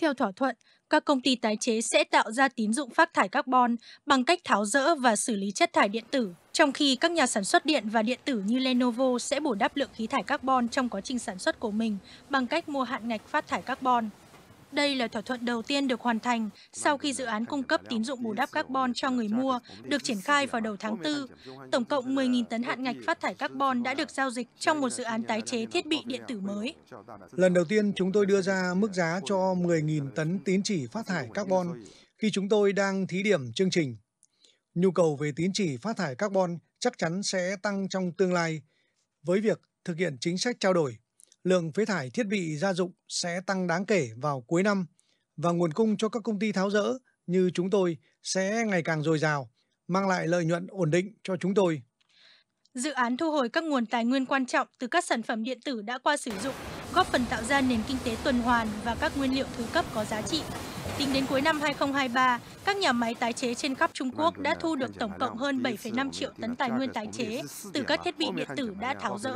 Theo thỏa thuận, các công ty tái chế sẽ tạo ra tín dụng phát thải carbon bằng cách tháo rỡ và xử lý chất thải điện tử, trong khi các nhà sản xuất điện và điện tử như Lenovo sẽ bổ đắp lượng khí thải carbon trong quá trình sản xuất của mình bằng cách mua hạn ngạch phát thải carbon. Đây là thỏa thuận đầu tiên được hoàn thành sau khi dự án cung cấp tín dụng bù đắp carbon cho người mua được triển khai vào đầu tháng 4. Tổng cộng 10.000 tấn hạn ngạch phát thải carbon đã được giao dịch trong một dự án tái chế thiết bị điện tử mới. Lần đầu tiên chúng tôi đưa ra mức giá cho 10.000 tấn tín chỉ phát thải carbon khi chúng tôi đang thí điểm chương trình. Nhu cầu về tín chỉ phát thải carbon chắc chắn sẽ tăng trong tương lai với việc thực hiện chính sách trao đổi lượng phế thải thiết bị gia dụng sẽ tăng đáng kể vào cuối năm và nguồn cung cho các công ty tháo rỡ như chúng tôi sẽ ngày càng dồi dào, mang lại lợi nhuận ổn định cho chúng tôi. Dự án thu hồi các nguồn tài nguyên quan trọng từ các sản phẩm điện tử đã qua sử dụng, góp phần tạo ra nền kinh tế tuần hoàn và các nguyên liệu thứ cấp có giá trị. Tính đến cuối năm 2023, các nhà máy tái chế trên khắp Trung Quốc đã thu được tổng cộng hơn 7,5 triệu tấn tài nguyên tái chế từ các thiết bị điện tử đã tháo rỡ.